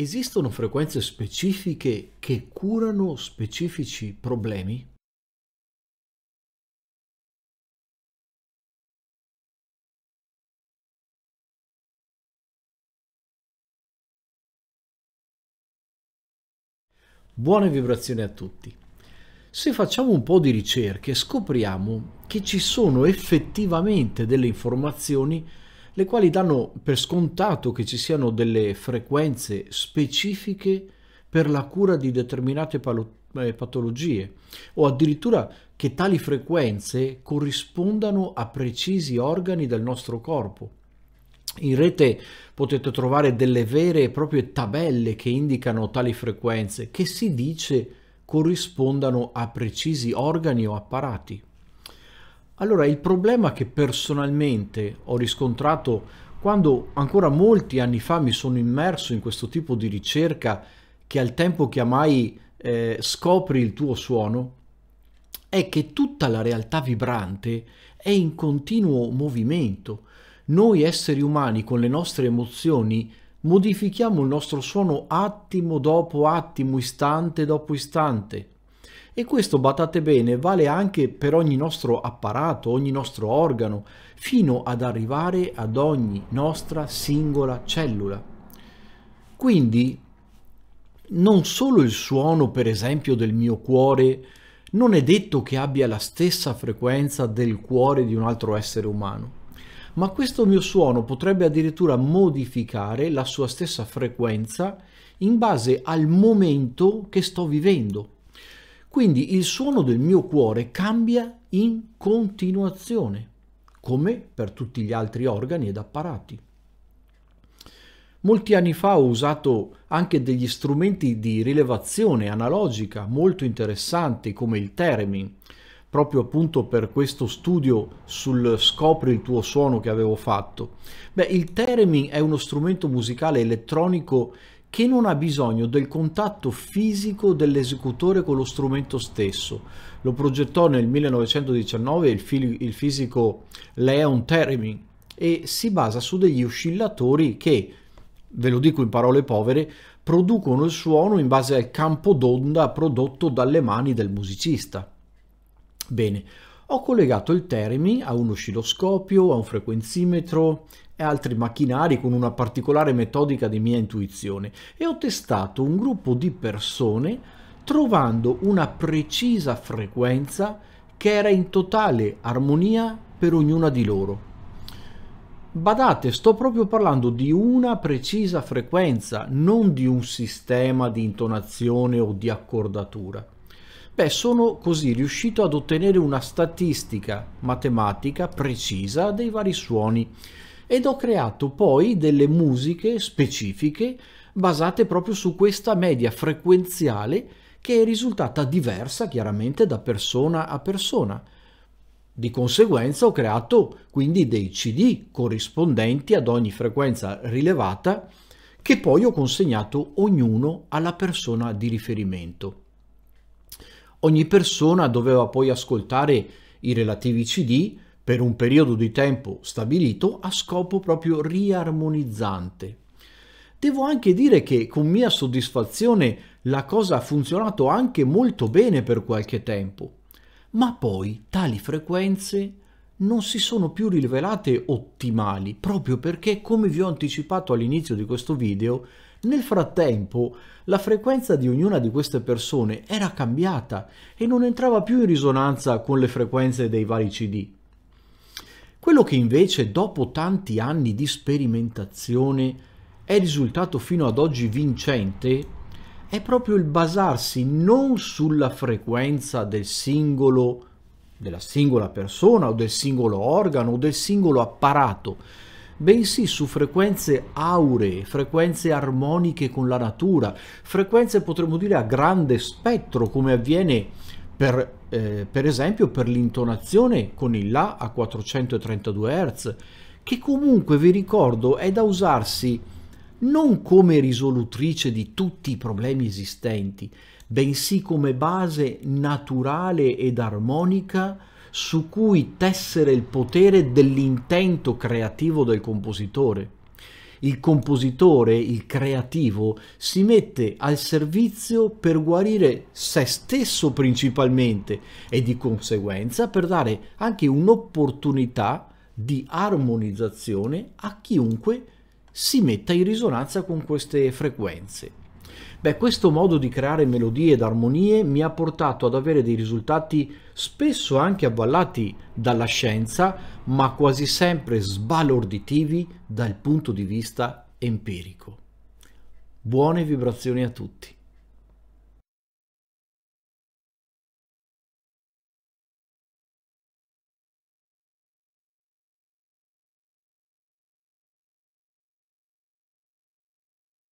Esistono frequenze specifiche che curano specifici problemi? Buone vibrazioni a tutti. Se facciamo un po' di ricerche scopriamo che ci sono effettivamente delle informazioni le quali danno per scontato che ci siano delle frequenze specifiche per la cura di determinate eh, patologie o addirittura che tali frequenze corrispondano a precisi organi del nostro corpo. In rete potete trovare delle vere e proprie tabelle che indicano tali frequenze che si dice corrispondano a precisi organi o apparati. Allora, il problema che personalmente ho riscontrato quando ancora molti anni fa mi sono immerso in questo tipo di ricerca che al tempo chiamai eh, scopri il tuo suono, è che tutta la realtà vibrante è in continuo movimento. Noi esseri umani con le nostre emozioni modifichiamo il nostro suono attimo dopo attimo, istante dopo istante. E questo, badate bene, vale anche per ogni nostro apparato, ogni nostro organo, fino ad arrivare ad ogni nostra singola cellula. Quindi, non solo il suono, per esempio, del mio cuore non è detto che abbia la stessa frequenza del cuore di un altro essere umano, ma questo mio suono potrebbe addirittura modificare la sua stessa frequenza in base al momento che sto vivendo quindi il suono del mio cuore cambia in continuazione, come per tutti gli altri organi ed apparati. Molti anni fa ho usato anche degli strumenti di rilevazione analogica molto interessanti come il Theremin, proprio appunto per questo studio sul scopri il tuo suono che avevo fatto. Beh, il Theremin è uno strumento musicale elettronico che non ha bisogno del contatto fisico dell'esecutore con lo strumento stesso. Lo progettò nel 1919 il, il fisico Leon Theremin e si basa su degli oscillatori che, ve lo dico in parole povere, producono il suono in base al campo d'onda prodotto dalle mani del musicista. Bene, ho collegato il Teremi a un oscilloscopio, a un frequenzimetro e altri macchinari con una particolare metodica di mia intuizione e ho testato un gruppo di persone trovando una precisa frequenza che era in totale armonia per ognuna di loro. Badate, sto proprio parlando di una precisa frequenza, non di un sistema di intonazione o di accordatura. Beh, sono così riuscito ad ottenere una statistica matematica precisa dei vari suoni ed ho creato poi delle musiche specifiche basate proprio su questa media frequenziale che è risultata diversa chiaramente da persona a persona. Di conseguenza ho creato quindi dei CD corrispondenti ad ogni frequenza rilevata che poi ho consegnato ognuno alla persona di riferimento ogni persona doveva poi ascoltare i relativi CD per un periodo di tempo stabilito a scopo proprio riarmonizzante. Devo anche dire che con mia soddisfazione la cosa ha funzionato anche molto bene per qualche tempo, ma poi tali frequenze non si sono più rivelate ottimali, proprio perché, come vi ho anticipato all'inizio di questo video, nel frattempo la frequenza di ognuna di queste persone era cambiata e non entrava più in risonanza con le frequenze dei vari CD. Quello che invece, dopo tanti anni di sperimentazione, è risultato fino ad oggi vincente è proprio il basarsi non sulla frequenza del singolo della singola persona o del singolo organo o del singolo apparato, bensì su frequenze auree, frequenze armoniche con la natura, frequenze potremmo dire a grande spettro come avviene per, eh, per esempio per l'intonazione con il La a 432 Hz, che comunque vi ricordo è da usarsi non come risolutrice di tutti i problemi esistenti, bensì come base naturale ed armonica su cui tessere il potere dell'intento creativo del compositore. Il compositore, il creativo, si mette al servizio per guarire se stesso principalmente e di conseguenza per dare anche un'opportunità di armonizzazione a chiunque si metta in risonanza con queste frequenze. Beh, questo modo di creare melodie ed armonie mi ha portato ad avere dei risultati spesso anche avvallati dalla scienza, ma quasi sempre sbalorditivi dal punto di vista empirico. Buone vibrazioni a tutti.